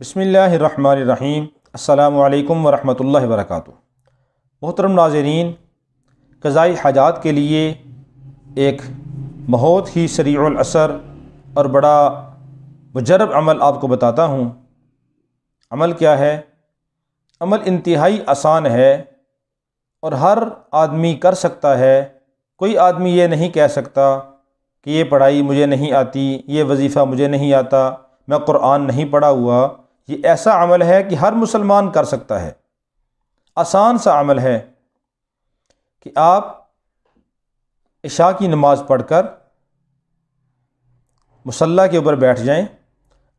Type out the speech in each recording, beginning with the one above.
بسم اللہ الرحمن الرحیم السلام علیکم ورحمۃ اللہ وبرکاتہ محترم ناظرین قضائی حاجات کے لیے ایک بہت ہی سریع الاثر اور بڑا مجرب عمل آپ کو بتاتا ہوں عمل کیا ہے عمل انتہائی آسان ہے اور ہر آدمی کر سکتا ہے کوئی آدمی یہ نہیں کہہ سکتا کہ یہ پڑھائی مجھے نہیں آتی یہ وظیفہ مجھے نہیں آتا میں قرآن نہیں پڑھا ہوا یہ ایسا عمل ہے کہ ہر مسلمان کر سکتا ہے آسان سا عمل ہے کہ آپ عشاء کی نماز پڑھ کر مسلح کے اوپر بیٹھ جائیں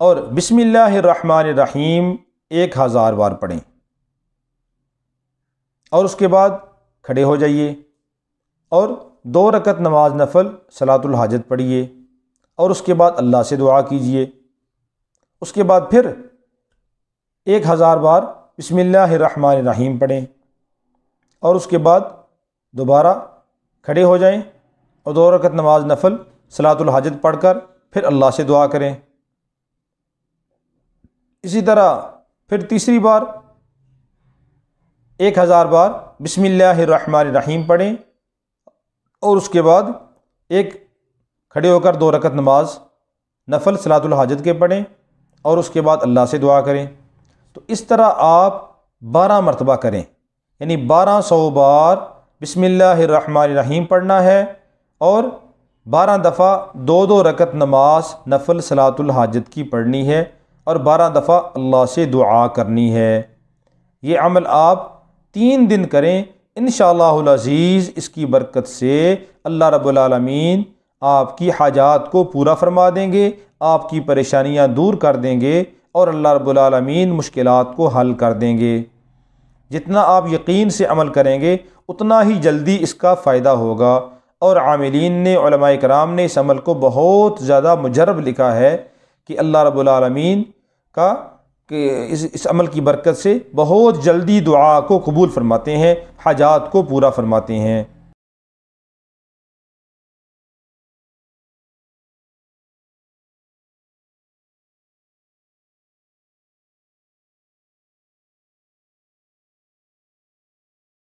اور بسم اللہ الرحمن الرحیم ایک ہزار بار پڑھیں اور اس کے بعد کھڑے ہو جائیے اور دو رکت نماز نفل صلاۃ الحاجت پڑھیے اور اس کے بعد اللہ سے دعا کیجیے اس کے بعد پھر ایک ہزار بار بسم اللہ الرحمن الرحیم پڑھیں اور اس کے بعد دوبارہ کھڑے ہو جائیں اور دو رکعت نماز نفل صلاۃ الحاجت پڑھ کر پھر اللہ سے دعا کریں اسی طرح پھر تیسری بار ایک ہزار بار بسم اللہ الرحمن الرحیم پڑھیں اور اس کے بعد ایک کھڑے ہو کر دو رکعت نماز نفل صلاۃ الحاجت کے پڑھیں اور اس کے بعد اللہ سے دعا کریں تو اس طرح آپ بارہ مرتبہ کریں یعنی بارہ سو بار بسم اللہ الرحمن الرحیم پڑھنا ہے اور بارہ دفعہ دو دو رکت نماز نفل صلاۃ الحاجت کی پڑھنی ہے اور بارہ دفعہ اللہ سے دعا کرنی ہے یہ عمل آپ تین دن کریں انشاءاللہ العزیز اس کی برکت سے اللہ رب العالمین آپ کی حاجات کو پورا فرما دیں گے آپ کی پریشانیاں دور کر دیں گے اور اللہ رب العالمین مشکلات کو حل کر دیں گے جتنا آپ یقین سے عمل کریں گے اتنا ہی جلدی اس کا فائدہ ہوگا اور عاملین نے علماء کرام نے اس عمل کو بہت زیادہ مجرب لکھا ہے کہ اللہ رب العالمین کا اس عمل کی برکت سے بہت جلدی دعا کو قبول فرماتے ہیں حاجات کو پورا فرماتے ہیں